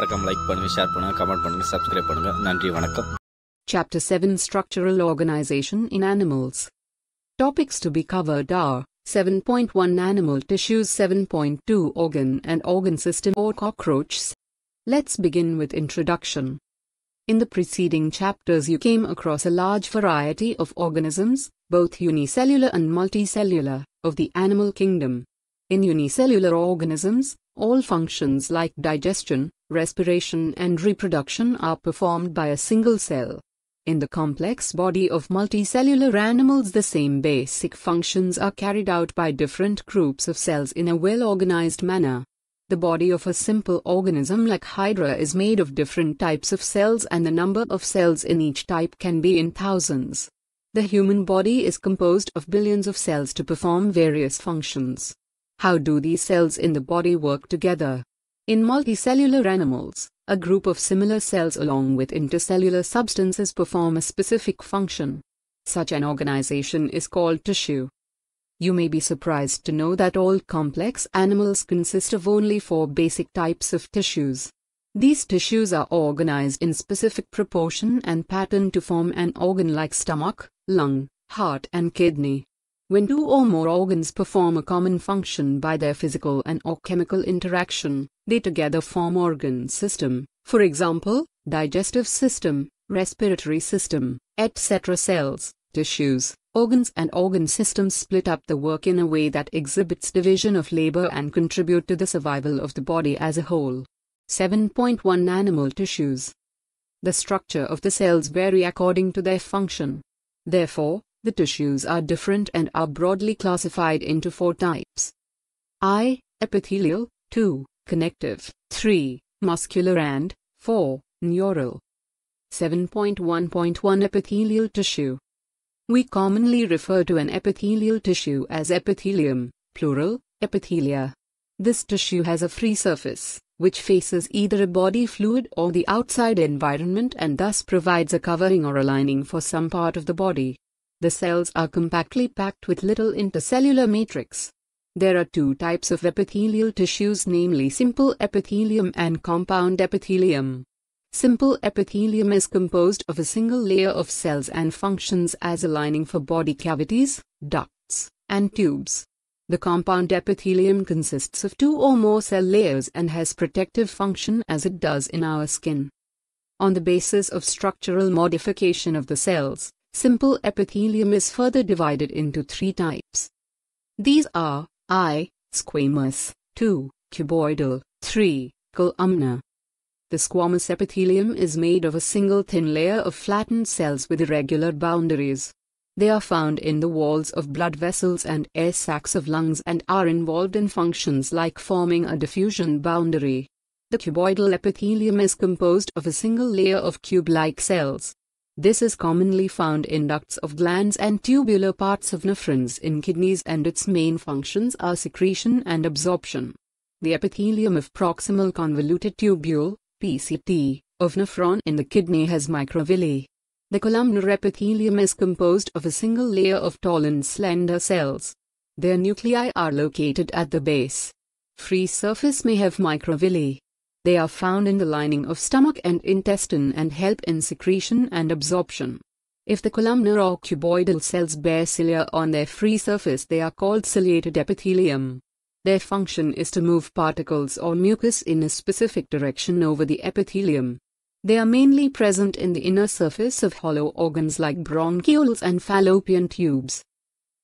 மறக்காம லைக் பண்ணுங்க ஷேர் பண்ணுங்க கமெண்ட் பண்ணுங்க சப்ஸ்கிரைப் பண்ணுங்க நன்றி வணக்கம் Chapter 7 Structural Organization in Animals Topics to be covered are 7.1 Animal Tissues 7.2 Organ and Organ System or Cockroaches. Let's begin with introduction. In the preceding chapters you came across a large variety of organisms, both unicellular and multicellular, of the animal kingdom. In unicellular organisms, all functions like digestion, respiration and reproduction are performed by a single cell. In the complex body of multicellular animals the same basic functions are carried out by different groups of cells in a well-organized manner. The body of a simple organism like Hydra is made of different types of cells and the number of cells in each type can be in thousands. The human body is composed of billions of cells to perform various functions. How do these cells in the body work together? In multicellular animals, a group of similar cells along with intercellular substances perform a specific function. Such an organization is called tissue. You may be surprised to know that all complex animals consist of only four basic types of tissues. These tissues are organized in specific proportion and pattern to form an organ like stomach, lung, heart, and kidney. When two or more organs perform a common function by their physical and or chemical interaction, they together form organ system, for example, digestive system, respiratory system, etc. Cells, tissues, organs and organ systems split up the work in a way that exhibits division of labor and contribute to the survival of the body as a whole. 7.1 Animal tissues. The structure of the cells vary according to their function. Therefore, the tissues are different and are broadly classified into four types. I. Epithelial, 2. Connective, 3. Muscular and 4. Neural. 7.1.1 Epithelial tissue. We commonly refer to an epithelial tissue as epithelium, plural, epithelia. This tissue has a free surface, which faces either a body fluid or the outside environment and thus provides a covering or a lining for some part of the body. The cells are compactly packed with little intercellular matrix. There are two types of epithelial tissues namely simple epithelium and compound epithelium. Simple epithelium is composed of a single layer of cells and functions as a lining for body cavities, ducts, and tubes. The compound epithelium consists of two or more cell layers and has protective function as it does in our skin. On the basis of structural modification of the cells, Simple epithelium is further divided into three types. These are I, squamous, 2, cuboidal, 3, columnar. The squamous epithelium is made of a single thin layer of flattened cells with irregular boundaries. They are found in the walls of blood vessels and air sacs of lungs and are involved in functions like forming a diffusion boundary. The cuboidal epithelium is composed of a single layer of cube like cells. This is commonly found in ducts of glands and tubular parts of nephrons in kidneys and its main functions are secretion and absorption. The epithelium of proximal convoluted tubule PCT, of nephron in the kidney has microvilli. The columnar epithelium is composed of a single layer of tall and slender cells. Their nuclei are located at the base. Free surface may have microvilli. They are found in the lining of stomach and intestine and help in secretion and absorption. If the columnar or cuboidal cells bear cilia on their free surface, they are called ciliated epithelium. Their function is to move particles or mucus in a specific direction over the epithelium. They are mainly present in the inner surface of hollow organs like bronchioles and fallopian tubes.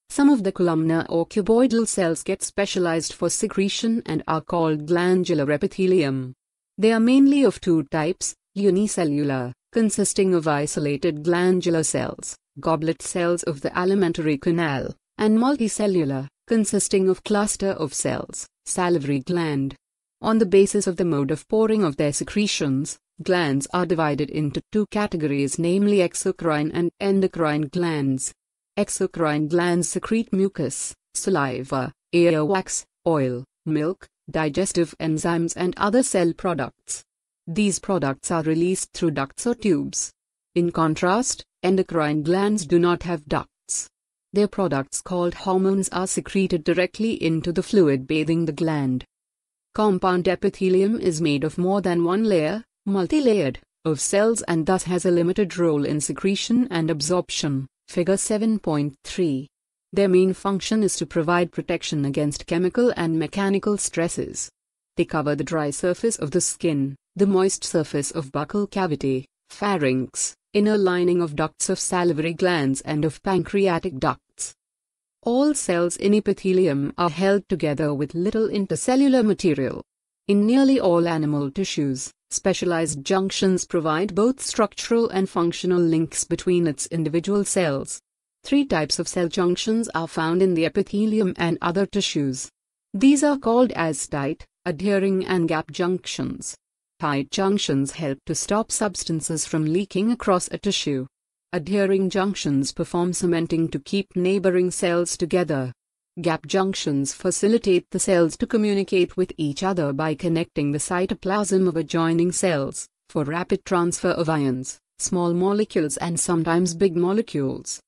Some of the columnar or cuboidal cells get specialized for secretion and are called glandular epithelium. They are mainly of two types, unicellular, consisting of isolated glandular cells, goblet cells of the alimentary canal, and multicellular, consisting of cluster of cells, salivary gland. On the basis of the mode of pouring of their secretions, glands are divided into two categories namely exocrine and endocrine glands. Exocrine glands secrete mucus, saliva, earwax, oil, milk, digestive enzymes and other cell products. These products are released through ducts or tubes. In contrast, endocrine glands do not have ducts. Their products called hormones are secreted directly into the fluid bathing the gland. Compound epithelium is made of more than one layer, multilayered, of cells and thus has a limited role in secretion and absorption. Figure 7.3 their main function is to provide protection against chemical and mechanical stresses. They cover the dry surface of the skin, the moist surface of buccal cavity, pharynx, inner lining of ducts of salivary glands and of pancreatic ducts. All cells in epithelium are held together with little intercellular material. In nearly all animal tissues, specialized junctions provide both structural and functional links between its individual cells. Three types of cell junctions are found in the epithelium and other tissues. These are called as tight, adhering and gap junctions. Tight junctions help to stop substances from leaking across a tissue. Adhering junctions perform cementing to keep neighboring cells together. Gap junctions facilitate the cells to communicate with each other by connecting the cytoplasm of adjoining cells, for rapid transfer of ions, small molecules and sometimes big molecules.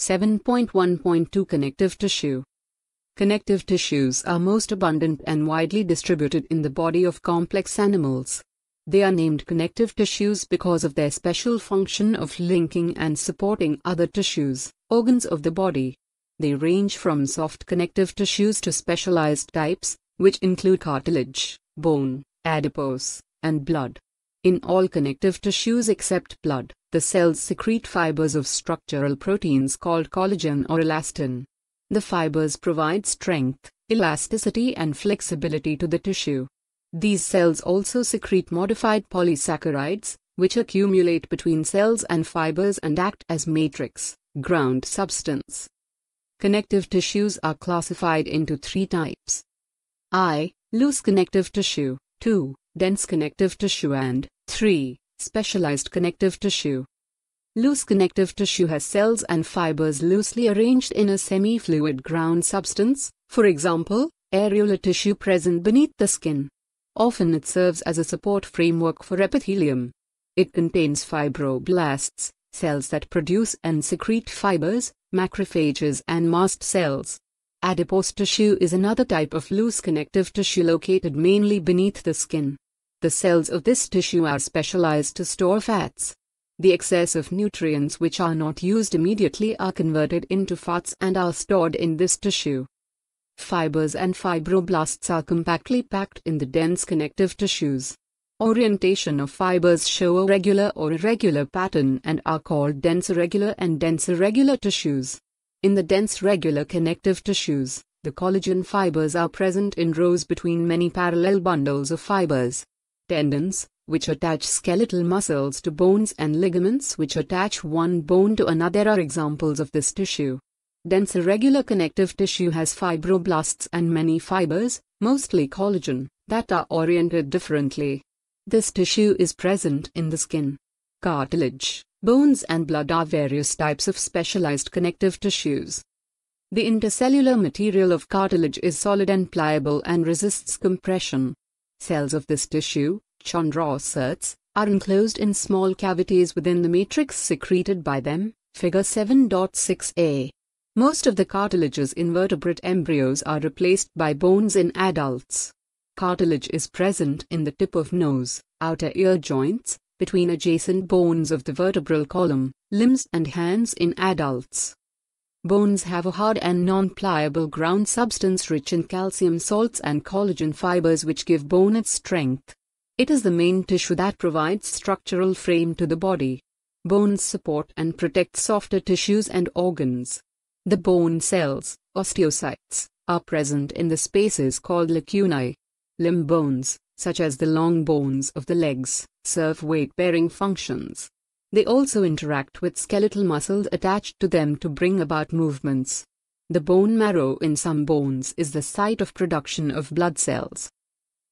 7.1.2 Connective tissue. Connective tissues are most abundant and widely distributed in the body of complex animals. They are named connective tissues because of their special function of linking and supporting other tissues, organs of the body. They range from soft connective tissues to specialized types, which include cartilage, bone, adipose, and blood. In all connective tissues except blood, the cells secrete fibers of structural proteins called collagen or elastin. The fibers provide strength, elasticity and flexibility to the tissue. These cells also secrete modified polysaccharides, which accumulate between cells and fibers and act as matrix, ground substance. Connective tissues are classified into three types. I. Loose connective tissue, 2. Dense connective tissue and 3 specialized connective tissue. Loose connective tissue has cells and fibers loosely arranged in a semi-fluid ground substance, for example, areolar tissue present beneath the skin. Often it serves as a support framework for epithelium. It contains fibroblasts, cells that produce and secrete fibers, macrophages and mast cells. Adipose tissue is another type of loose connective tissue located mainly beneath the skin. The cells of this tissue are specialized to store fats. The excess of nutrients which are not used immediately are converted into fats and are stored in this tissue. Fibers and fibroblasts are compactly packed in the dense connective tissues. Orientation of fibers show a regular or irregular pattern and are called dense irregular and dense irregular tissues. In the dense regular connective tissues, the collagen fibers are present in rows between many parallel bundles of fibers tendons, which attach skeletal muscles to bones and ligaments which attach one bone to another are examples of this tissue. Dense irregular connective tissue has fibroblasts and many fibers, mostly collagen, that are oriented differently. This tissue is present in the skin. Cartilage, bones and blood are various types of specialized connective tissues. The intercellular material of cartilage is solid and pliable and resists compression. Cells of this tissue, Chandra asserts, are enclosed in small cavities within the matrix secreted by them, figure 7.6a. Most of the cartilages in vertebrate embryos are replaced by bones in adults. Cartilage is present in the tip of nose, outer ear joints, between adjacent bones of the vertebral column, limbs and hands in adults. Bones have a hard and non-pliable ground substance rich in calcium salts and collagen fibers which give bone its strength. It is the main tissue that provides structural frame to the body. Bones support and protect softer tissues and organs. The bone cells, osteocytes, are present in the spaces called lacunae. Limb bones, such as the long bones of the legs, serve weight-bearing functions. They also interact with skeletal muscles attached to them to bring about movements. The bone marrow in some bones is the site of production of blood cells.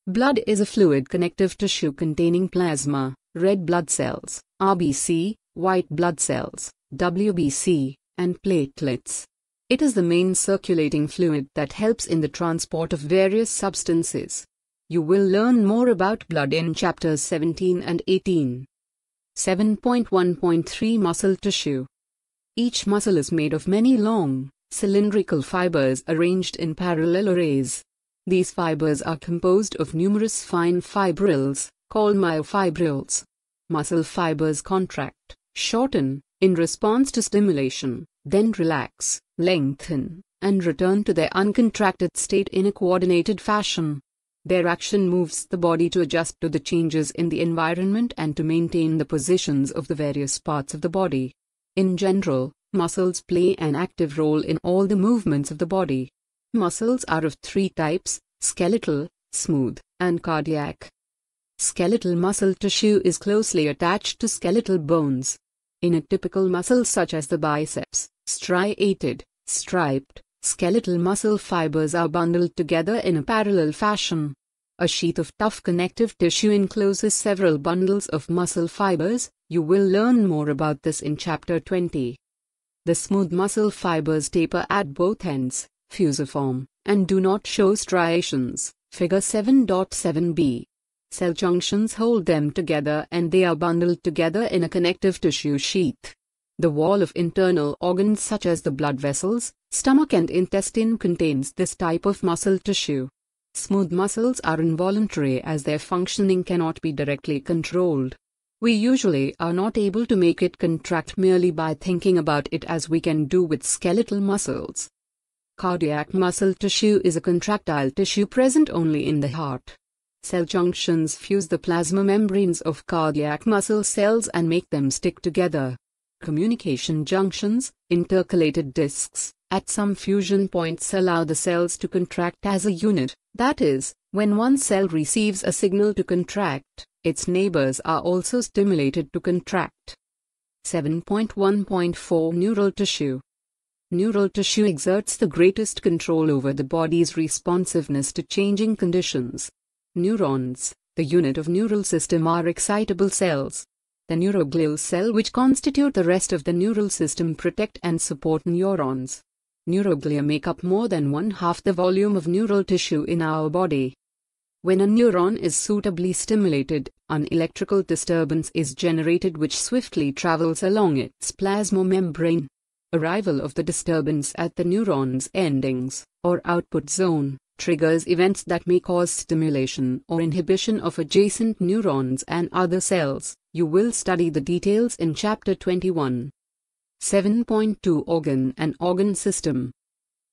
Blood is a fluid connective tissue containing plasma, red blood cells, RBC, white blood cells, WBC, and platelets. It is the main circulating fluid that helps in the transport of various substances. You will learn more about blood in chapters 17 and 18. 7.1.3 Muscle tissue. Each muscle is made of many long, cylindrical fibers arranged in parallel arrays. These fibers are composed of numerous fine fibrils, called myofibrils. Muscle fibers contract, shorten, in response to stimulation, then relax, lengthen, and return to their uncontracted state in a coordinated fashion. Their action moves the body to adjust to the changes in the environment and to maintain the positions of the various parts of the body. In general, muscles play an active role in all the movements of the body. Muscles are of three types skeletal, smooth, and cardiac. Skeletal muscle tissue is closely attached to skeletal bones. In a typical muscle such as the biceps, striated, striped, Skeletal muscle fibers are bundled together in a parallel fashion. A sheath of tough connective tissue encloses several bundles of muscle fibers, you will learn more about this in Chapter 20. The smooth muscle fibers taper at both ends, fusiform, and do not show striations, figure 7.7b. Cell junctions hold them together and they are bundled together in a connective tissue sheath. The wall of internal organs such as the blood vessels, stomach and intestine contains this type of muscle tissue. Smooth muscles are involuntary as their functioning cannot be directly controlled. We usually are not able to make it contract merely by thinking about it as we can do with skeletal muscles. Cardiac muscle tissue is a contractile tissue present only in the heart. Cell junctions fuse the plasma membranes of cardiac muscle cells and make them stick together communication junctions, intercalated discs, at some fusion points allow the cells to contract as a unit, that is, when one cell receives a signal to contract, its neighbors are also stimulated to contract. 7.1.4 Neural tissue Neural tissue exerts the greatest control over the body's responsiveness to changing conditions. Neurons, the unit of neural system are excitable cells, the neuroglial cell which constitute the rest of the neural system protect and support neurons. Neuroglia make up more than one half the volume of neural tissue in our body. When a neuron is suitably stimulated, an electrical disturbance is generated which swiftly travels along its plasma membrane. Arrival of the disturbance at the neuron's endings, or output zone, triggers events that may cause stimulation or inhibition of adjacent neurons and other cells. You will study the details in Chapter 21. 7.2 Organ and Organ System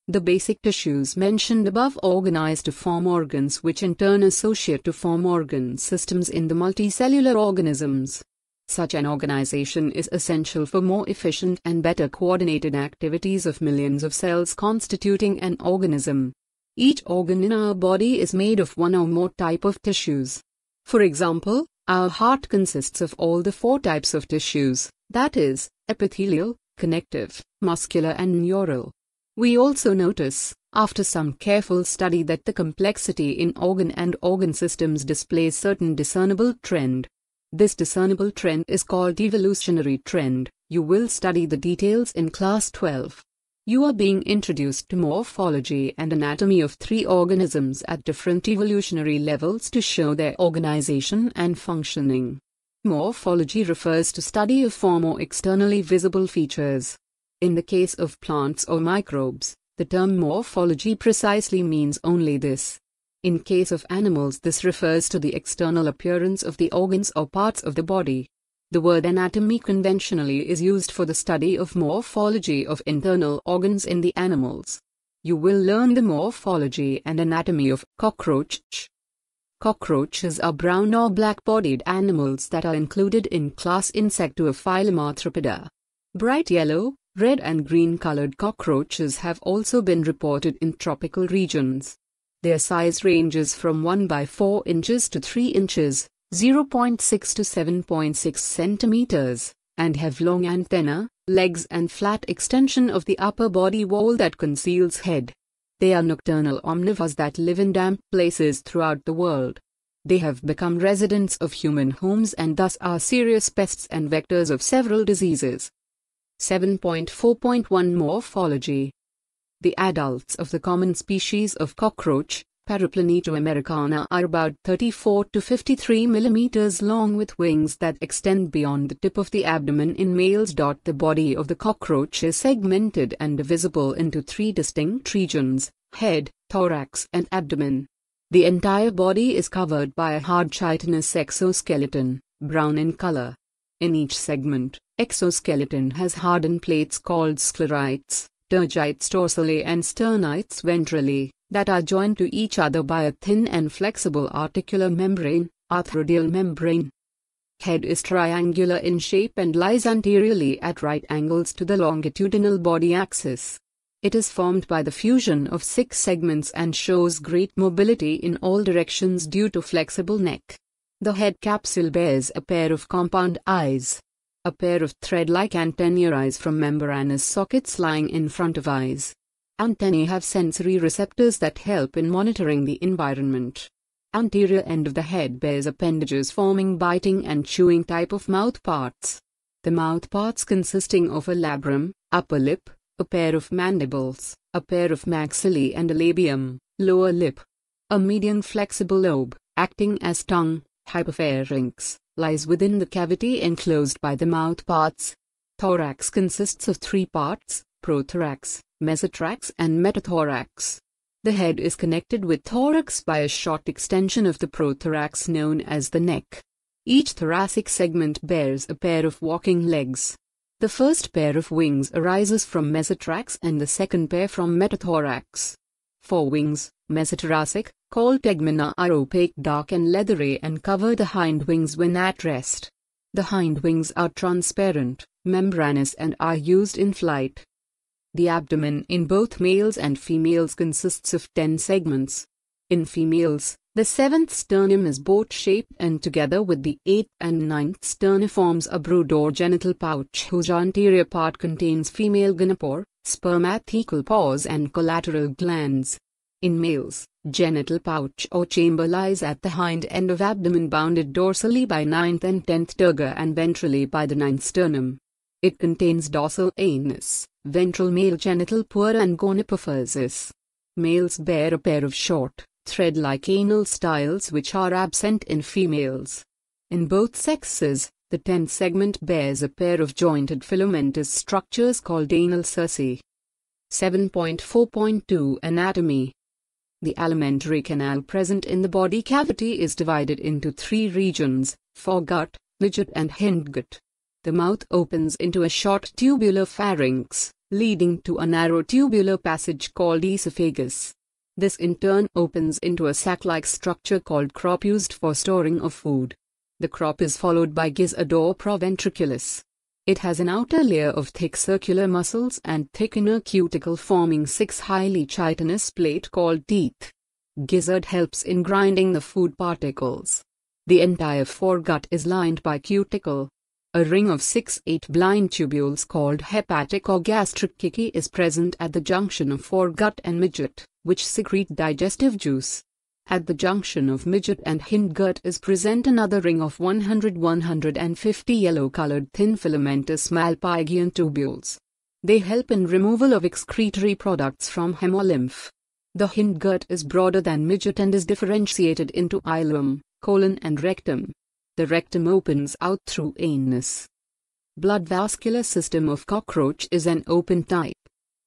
The basic tissues mentioned above organize to form organs which in turn associate to form organ systems in the multicellular organisms. Such an organization is essential for more efficient and better coordinated activities of millions of cells constituting an organism. Each organ in our body is made of one or more type of tissues. For example, our heart consists of all the four types of tissues, that is, epithelial, connective, muscular and neural. We also notice, after some careful study that the complexity in organ and organ systems displays certain discernible trend. This discernible trend is called evolutionary trend. You will study the details in class 12. You are being introduced to morphology and anatomy of three organisms at different evolutionary levels to show their organization and functioning. Morphology refers to study of form or externally visible features. In the case of plants or microbes, the term morphology precisely means only this. In case of animals this refers to the external appearance of the organs or parts of the body. The word anatomy conventionally is used for the study of morphology of internal organs in the animals. You will learn the morphology and anatomy of cockroach. Cockroaches are brown or black-bodied animals that are included in class Insectophylum arthropoda. Bright yellow, red and green-colored cockroaches have also been reported in tropical regions. Their size ranges from 1 by 4 inches to 3 inches, 0.6 to 7.6 centimeters, and have long antenna, legs and flat extension of the upper body wall that conceals head. They are nocturnal omnivores that live in damp places throughout the world. They have become residents of human homes and thus are serious pests and vectors of several diseases. 7.4.1 Morphology The adults of the common species of cockroach, Paraplanito americana are about 34 to 53 millimeters long with wings that extend beyond the tip of the abdomen in males. The body of the cockroach is segmented and divisible into three distinct regions head, thorax, and abdomen. The entire body is covered by a hard chitinous exoskeleton, brown in color. In each segment, exoskeleton has hardened plates called sclerites, tergites dorsally and sternites ventrally that are joined to each other by a thin and flexible articular membrane, arthrodial membrane. Head is triangular in shape and lies anteriorly at right angles to the longitudinal body axis. It is formed by the fusion of six segments and shows great mobility in all directions due to flexible neck. The head capsule bears a pair of compound eyes. A pair of thread-like antennae arise from membranous sockets lying in front of eyes. Antennae have sensory receptors that help in monitoring the environment. Anterior end of the head bears appendages forming biting and chewing type of mouthparts. The mouthparts consisting of a labrum, upper lip, a pair of mandibles, a pair of maxillae and a labium, lower lip. A median flexible lobe, acting as tongue, hypopharynx, lies within the cavity enclosed by the mouthparts. Thorax consists of three parts, prothorax, mesotrax and metathorax. The head is connected with thorax by a short extension of the prothorax known as the neck. Each thoracic segment bears a pair of walking legs. The first pair of wings arises from mesotrax and the second pair from metathorax. Forewings, mesothoracic, called tegmina are opaque dark and leathery and cover the hind wings when at rest. The hind wings are transparent, membranous and are used in flight. The abdomen in both males and females consists of 10 segments. In females, the seventh sternum is boat-shaped and together with the eighth and ninth sternum forms a brood or genital pouch whose anterior part contains female gonopore, spermathecal pores and collateral glands. In males, genital pouch or chamber lies at the hind end of abdomen bounded dorsally by ninth and tenth terga and ventrally by the ninth sternum. It contains dorsal anus, ventral male genital pore and gonopophysis. Males bear a pair of short, thread-like anal styles which are absent in females. In both sexes, the tenth segment bears a pair of jointed filamentous structures called anal cerci. 7.4.2 Anatomy The alimentary canal present in the body cavity is divided into three regions, foregut, midgut and hindgut. The mouth opens into a short tubular pharynx, leading to a narrow tubular passage called esophagus. This in turn opens into a sac-like structure called crop used for storing of food. The crop is followed by gizzard or proventriculus. It has an outer layer of thick circular muscles and thick inner cuticle forming six highly chitinous plate called teeth. Gizzard helps in grinding the food particles. The entire foregut is lined by cuticle, a ring of 6-8 blind tubules called hepatic or gastric kiki is present at the junction of foregut and midgut, which secrete digestive juice. At the junction of midgut and hindgut is present another ring of 100-150 yellow-colored thin filamentous malpighian tubules. They help in removal of excretory products from hemolymph. The hindgut is broader than midgut and is differentiated into ileum, colon and rectum. The rectum opens out through anus. Blood vascular system of cockroach is an open type.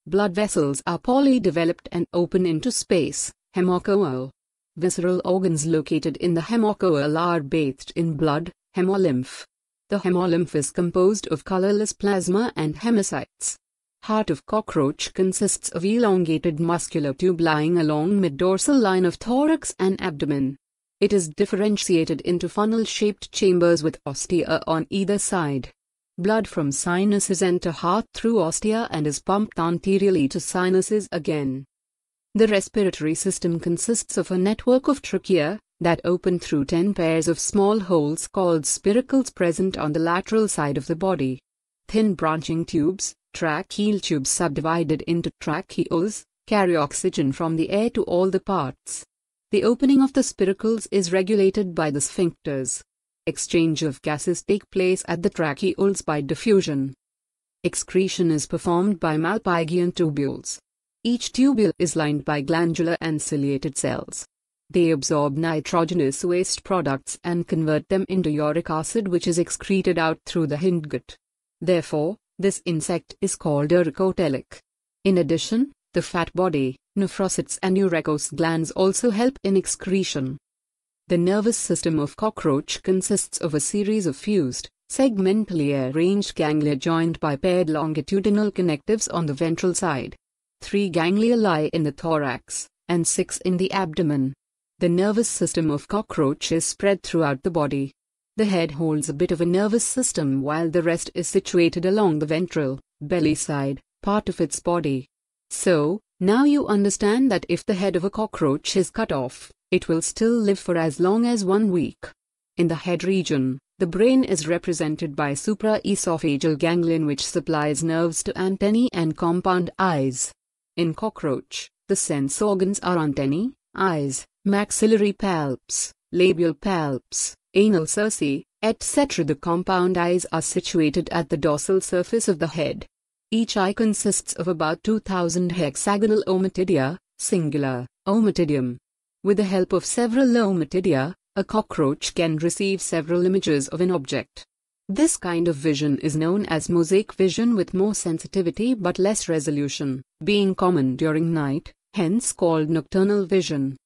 Blood vessels are poorly developed and open into space, hemocoel. Visceral organs located in the hemocoel are bathed in blood, hemolymph. The hemolymph is composed of colorless plasma and hemocytes. Heart of cockroach consists of elongated muscular tube lying along mid-dorsal line of thorax and abdomen. It is differentiated into funnel-shaped chambers with ostia on either side. Blood from sinuses enter heart through ostia and is pumped anteriorly to sinuses again. The respiratory system consists of a network of trachea that open through 10 pairs of small holes called spiracles present on the lateral side of the body. Thin branching tubes, tracheal tubes subdivided into tracheoles, carry oxygen from the air to all the parts. The opening of the spiracles is regulated by the sphincters. Exchange of gases take place at the tracheoles by diffusion. Excretion is performed by malpighian tubules. Each tubule is lined by glandular and ciliated cells. They absorb nitrogenous waste products and convert them into uric acid which is excreted out through the hindgut. Therefore, this insect is called uricotelic. In addition, the fat body, nephrocytes and uracose glands also help in excretion. The nervous system of cockroach consists of a series of fused, segmentally arranged ganglia joined by paired longitudinal connectives on the ventral side. Three ganglia lie in the thorax, and six in the abdomen. The nervous system of cockroach is spread throughout the body. The head holds a bit of a nervous system while the rest is situated along the ventral, belly side, part of its body. So, now you understand that if the head of a cockroach is cut off, it will still live for as long as one week. In the head region, the brain is represented by supraesophageal ganglion which supplies nerves to antennae and compound eyes. In cockroach, the sense organs are antennae, eyes, maxillary palps, labial palps, anal cerci, etc. The compound eyes are situated at the dorsal surface of the head. Each eye consists of about 2000 hexagonal omatidia, singular, omatidium. With the help of several omatidia, a cockroach can receive several images of an object. This kind of vision is known as mosaic vision with more sensitivity but less resolution, being common during night, hence called nocturnal vision.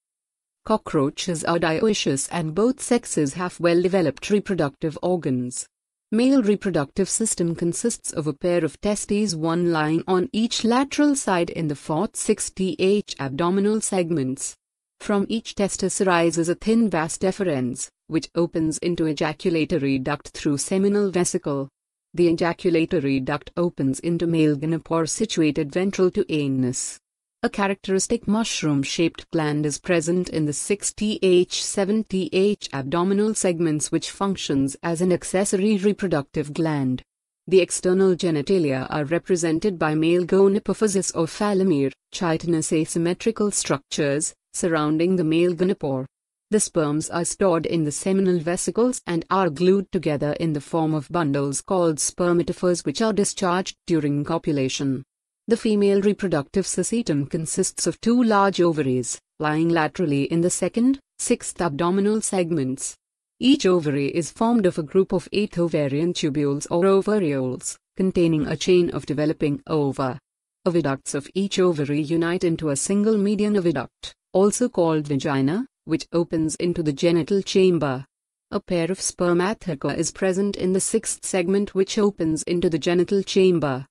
Cockroaches are dioecious and both sexes have well-developed reproductive organs. Male reproductive system consists of a pair of testes one lying on each lateral side in the fourth, 6th abdominal segments. From each testis arises a thin vas deferens, which opens into ejaculatory duct through seminal vesicle. The ejaculatory duct opens into male gonopore situated ventral to anus. A characteristic mushroom-shaped gland is present in the 6-TH7-TH abdominal segments which functions as an accessory reproductive gland. The external genitalia are represented by male gonopophysis or phalomere, chitinous asymmetrical structures, surrounding the male gonopore. The sperms are stored in the seminal vesicles and are glued together in the form of bundles called spermatophores which are discharged during copulation. The female reproductive system consists of two large ovaries, lying laterally in the second, sixth abdominal segments. Each ovary is formed of a group of eight ovarian tubules or ovarioles, containing a chain of developing ova. Oviducts of each ovary unite into a single median oviduct, also called vagina, which opens into the genital chamber. A pair of spermatheca is present in the sixth segment which opens into the genital chamber.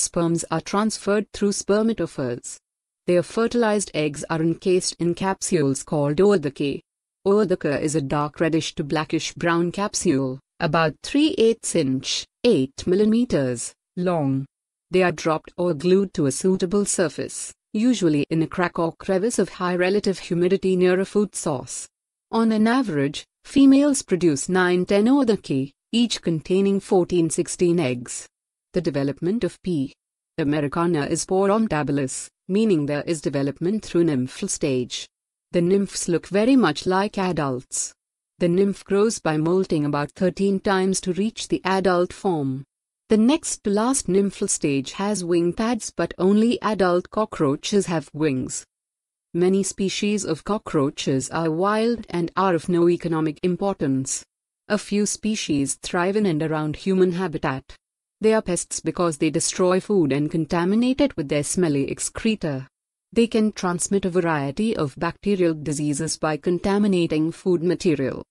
Sperms are transferred through spermatophores. Their fertilized eggs are encased in capsules called oedociae. Oedocea is a dark reddish to blackish brown capsule, about 3 8 inch 8 mm, long. They are dropped or glued to a suitable surface, usually in a crack or crevice of high relative humidity near a food source. On an average, females produce 9-10 oedociae, each containing 14-16 eggs. The development of P. americana is poromdabilus, meaning there is development through nymphal stage. The nymphs look very much like adults. The nymph grows by molting about 13 times to reach the adult form. The next to last nymphal stage has wing pads but only adult cockroaches have wings. Many species of cockroaches are wild and are of no economic importance. A few species thrive in and around human habitat. They are pests because they destroy food and contaminate it with their smelly excreta. They can transmit a variety of bacterial diseases by contaminating food material.